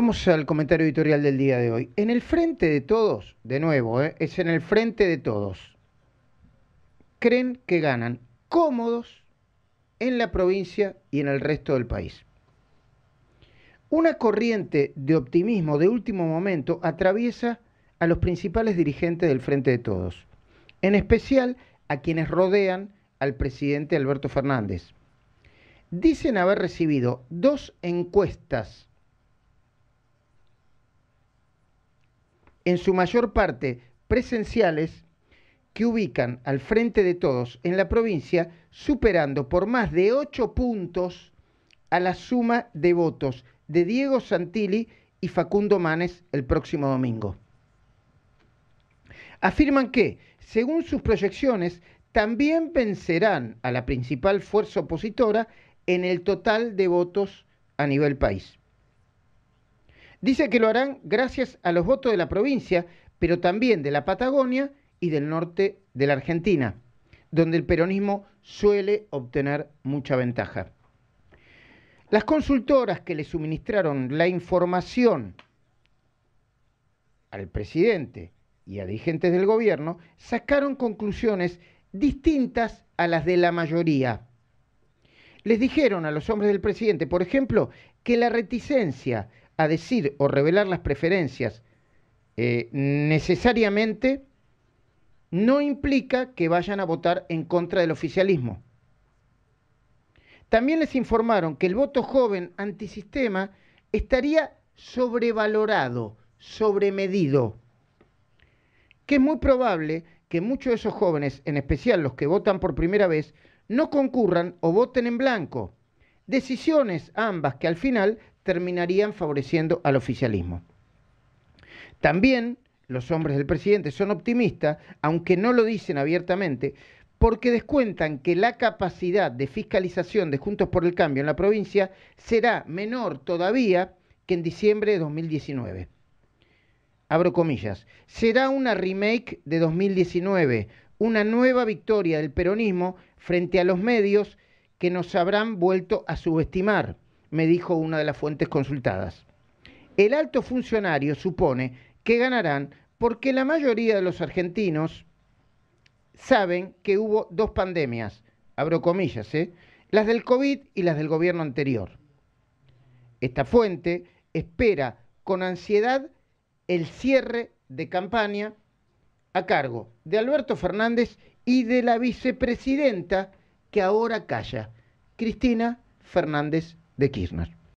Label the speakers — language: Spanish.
Speaker 1: Vamos al comentario editorial del día de hoy. En el frente de todos, de nuevo, ¿eh? es en el frente de todos. Creen que ganan cómodos en la provincia y en el resto del país. Una corriente de optimismo de último momento atraviesa a los principales dirigentes del Frente de Todos, en especial a quienes rodean al presidente Alberto Fernández. Dicen haber recibido dos encuestas en su mayor parte presenciales, que ubican al frente de todos en la provincia, superando por más de 8 puntos a la suma de votos de Diego Santilli y Facundo Manes el próximo domingo. Afirman que, según sus proyecciones, también vencerán a la principal fuerza opositora en el total de votos a nivel país. Dice que lo harán gracias a los votos de la provincia, pero también de la Patagonia y del norte de la Argentina, donde el peronismo suele obtener mucha ventaja. Las consultoras que le suministraron la información al presidente y a dirigentes del gobierno sacaron conclusiones distintas a las de la mayoría. Les dijeron a los hombres del presidente, por ejemplo, que la reticencia a decir o revelar las preferencias eh, necesariamente no implica que vayan a votar en contra del oficialismo. También les informaron que el voto joven antisistema estaría sobrevalorado, sobremedido, que es muy probable que muchos de esos jóvenes, en especial los que votan por primera vez, no concurran o voten en blanco. Decisiones ambas que al final terminarían favoreciendo al oficialismo. También los hombres del presidente son optimistas, aunque no lo dicen abiertamente, porque descuentan que la capacidad de fiscalización de Juntos por el Cambio en la provincia será menor todavía que en diciembre de 2019. Abro comillas, será una remake de 2019, una nueva victoria del peronismo frente a los medios que nos habrán vuelto a subestimar me dijo una de las fuentes consultadas. El alto funcionario supone que ganarán porque la mayoría de los argentinos saben que hubo dos pandemias, abro comillas, ¿eh? las del COVID y las del gobierno anterior. Esta fuente espera con ansiedad el cierre de campaña a cargo de Alberto Fernández y de la vicepresidenta que ahora calla, Cristina Fernández de Kirchner.